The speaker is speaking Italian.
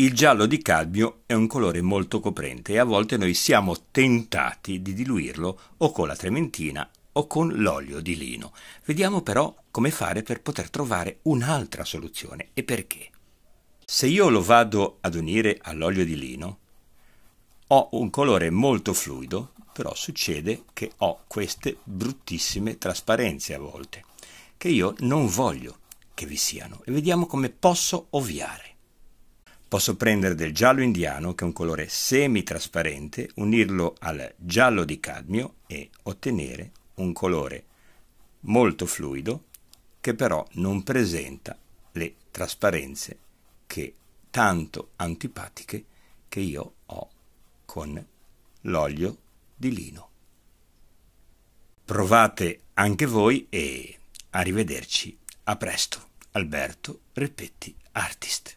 Il giallo di cadmio è un colore molto coprente e a volte noi siamo tentati di diluirlo o con la trementina o con l'olio di lino. Vediamo però come fare per poter trovare un'altra soluzione e perché. Se io lo vado ad unire all'olio di lino, ho un colore molto fluido, però succede che ho queste bruttissime trasparenze a volte, che io non voglio che vi siano e vediamo come posso ovviare. Posso prendere del giallo indiano, che è un colore semi-trasparente, unirlo al giallo di cadmio e ottenere un colore molto fluido che però non presenta le trasparenze che tanto antipatiche che io ho con l'olio di lino. Provate anche voi e arrivederci a presto. Alberto Repetti, artist.